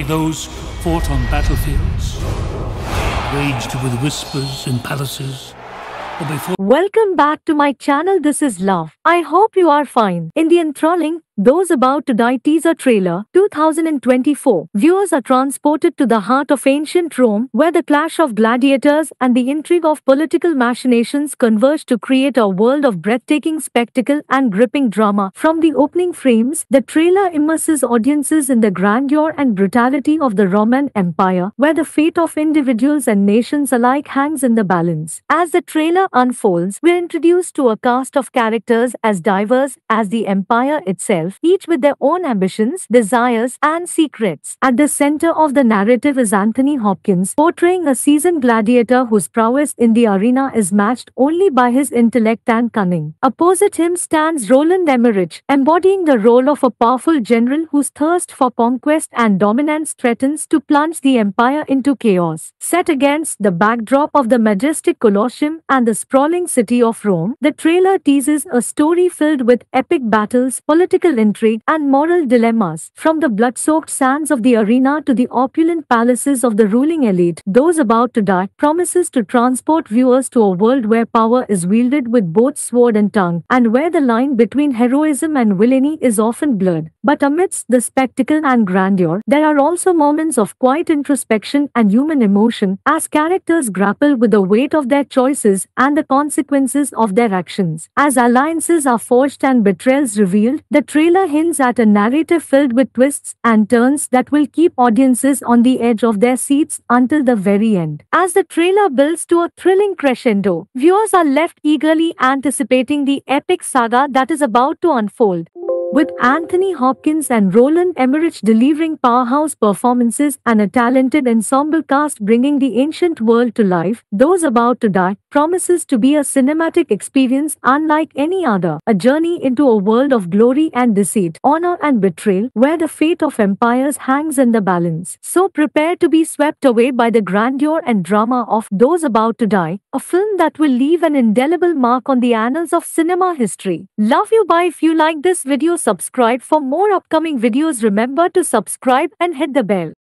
Those fought on battlefields, waged with whispers in palaces, or before. Welcome back to my channel. This is Love. I hope you are fine. In the enthralling those About to Die teaser trailer 2024. Viewers are transported to the heart of ancient Rome, where the clash of gladiators and the intrigue of political machinations converge to create a world of breathtaking spectacle and gripping drama. From the opening frames, the trailer immerses audiences in the grandeur and brutality of the Roman Empire, where the fate of individuals and nations alike hangs in the balance. As the trailer unfolds, we're introduced to a cast of characters as diverse as the empire itself each with their own ambitions, desires, and secrets. At the center of the narrative is Anthony Hopkins, portraying a seasoned gladiator whose prowess in the arena is matched only by his intellect and cunning. Opposite him stands Roland Emmerich, embodying the role of a powerful general whose thirst for conquest and dominance threatens to plunge the empire into chaos. Set against the backdrop of the majestic Colosseum and the sprawling city of Rome, the trailer teases a story filled with epic battles, political political intrigue and moral dilemmas. From the blood-soaked sands of the arena to the opulent palaces of the ruling elite, Those About to Die promises to transport viewers to a world where power is wielded with both sword and tongue, and where the line between heroism and villainy is often blurred. But amidst the spectacle and grandeur, there are also moments of quiet introspection and human emotion as characters grapple with the weight of their choices and the consequences of their actions. As alliances are forged and betrayals revealed, the trailer hints at a narrative filled with twists and turns that will keep audiences on the edge of their seats until the very end. As the trailer builds to a thrilling crescendo, viewers are left eagerly anticipating the epic saga that is about to unfold. With Anthony Hopkins and Roland Emmerich delivering powerhouse performances and a talented ensemble cast bringing the ancient world to life, Those About to Die promises to be a cinematic experience unlike any other, a journey into a world of glory and deceit, honor and betrayal, where the fate of empires hangs in the balance. So prepare to be swept away by the grandeur and drama of Those About to Die, a film that will leave an indelible mark on the annals of cinema history. Love you bye if you like this video subscribe for more upcoming videos. Remember to subscribe and hit the bell.